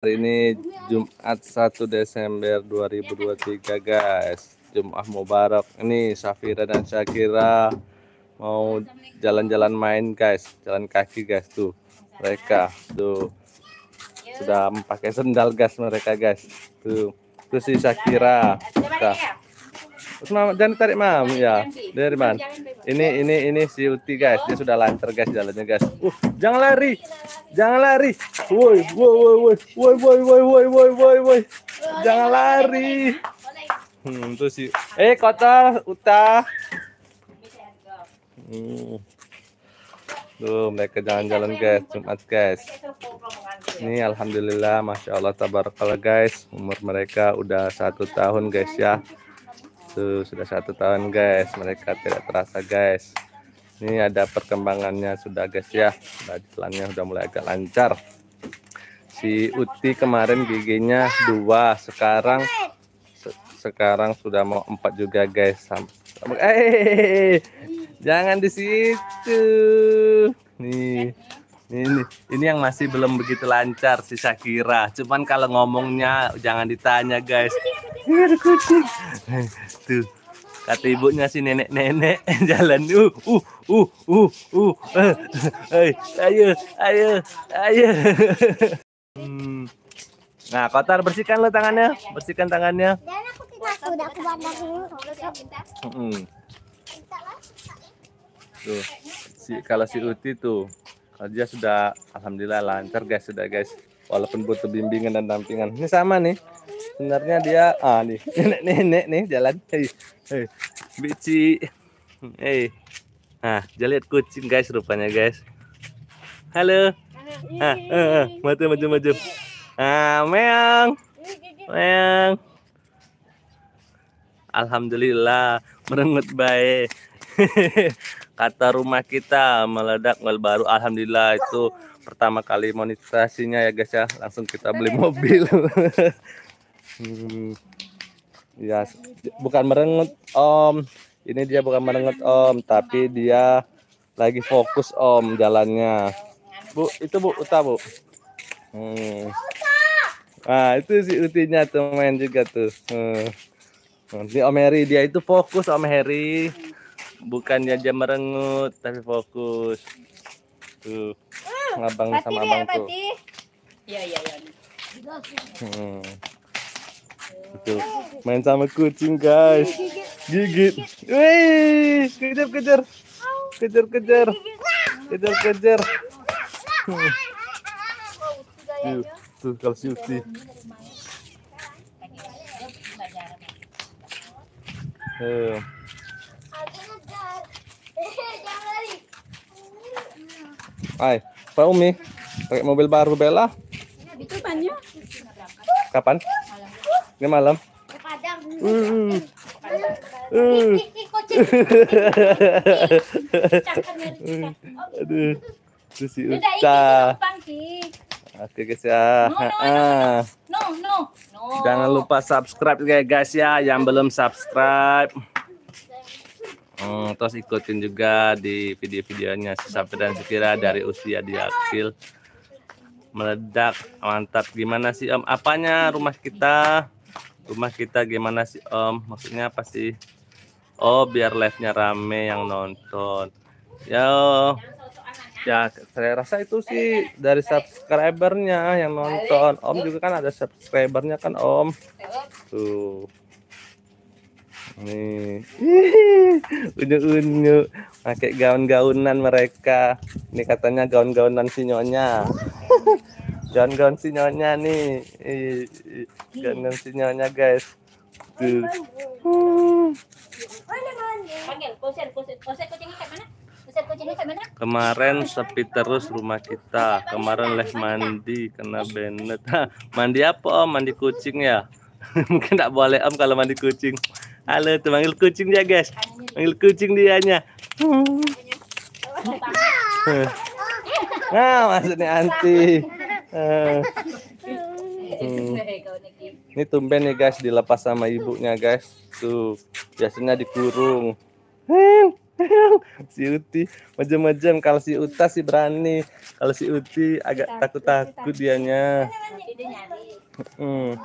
Hari ini Jumat 1 Desember 2023 guys Jumat Mubarak Ini Safira dan Shakira Mau jalan-jalan main guys Jalan kaki guys tuh Mereka tuh Sudah pakai sendal guys mereka guys Tuh Terus si Syakira Tuh Terus mam, ya. jangan tarik mam ya. Dari mana? Ini ini ini si Uti guys, dia sudah lancar guys jalannya guys. Uh, jangan lari. Jangan lari. Woi, woi woi woi. Woi woi woi woi woi woi woi. Jangan lari. Hmm, tuh si Eh, kota Uta. Hmm. Tuh, mereka jalan-jalan guys, Jumat guys. Ini alhamdulillah, masya Allah, tabarakallah guys. Umur mereka udah satu tahun guys ya. Tuh, sudah satu tahun guys, mereka tidak terasa guys. Ini ada perkembangannya sudah guys ya, jalannya sudah mulai agak lancar. Si Uti kemarin giginya dua, sekarang se sekarang sudah mau empat juga guys. Eh, jangan di situ. Nih, ini ini yang masih belum begitu lancar si Shakira. Cuman kalau ngomongnya jangan ditanya guys. Iya ada kucing. Tuh kata ibunya si nenek-nenek jalan uh uh uh uh uh eh, ayo ayo ayo hmm. nah kotor bersihkan lo tangannya bersihkan tangannya hmm. tuh si kalau si Uti tuh kerja sudah alhamdulillah lancar guys sudah guys walaupun butuh bimbingan dan dampingan ini sama nih sebenarnya dia ah nih nih nih nih, nih jalan hei hei bici hei nah lihat kucing guys rupanya guys halo ah eh, maju maju ah meong meong alhamdulillah merengut baik kata rumah kita meledak mal baru alhamdulillah itu pertama kali monetisasinya ya guys ya langsung kita beli mobil Hmm. Ya, bukan merengut Om. Ini dia bukan merengut Om, tapi dia lagi fokus Om jalannya. Bu, itu Bu Uta, Bu. Hmm. Nah, itu si Utinya tuh main juga tuh. Hmm. Nanti Om Heri dia itu fokus Om Heri. Bukannya dia merengut, tapi fokus. Tuh. ngabang hmm, sama abang tuh. Iya, iya, iya. Hmm tuh main sama kucing guys gigit wih kejar kejar kejar kejar kejar kejar tuh, kalau eh. Hai, Pak Umi, pakai mobil baru Bella. Kapan? ini malam Aduh. si Uca. Oke guys ya. Jangan lupa subscribe ya guys ya yang belum subscribe. Hmm, terus ikutin juga di video-videonya si Sapir dan Sekira dari usia di akhir meledak mantap gimana sih om apanya rumah kita rumah kita gimana sih Om? Maksudnya apa sih? Oh, biar live-nya rame yang nonton. Ya, ya saya rasa itu sih dari subscribernya yang nonton. Om juga kan ada subscribernya kan Om. Tuh. Nih, unyu-unyu, pakai gaun-gaunan mereka. Ini katanya gaun-gaunan sinyonya. jangan si nyonya nih. jangan si nyonya guys. Tuh. Kemarin sepi terus rumah kita. Kemarin les mandi kena benet. mandi apa om? Mandi kucing ya? Mungkin tak boleh om kalau mandi kucing. Halo, tuh manggil kucing dia guys. Manggil kucing dianya. Nah, maksudnya anti hmm. Ini tumben nih guys dilepas sama ibunya guys. Tuh biasanya dikurung. si Uti macam-macam kalau si Uta si berani kalau si Uti agak takut-takut dianya hmm.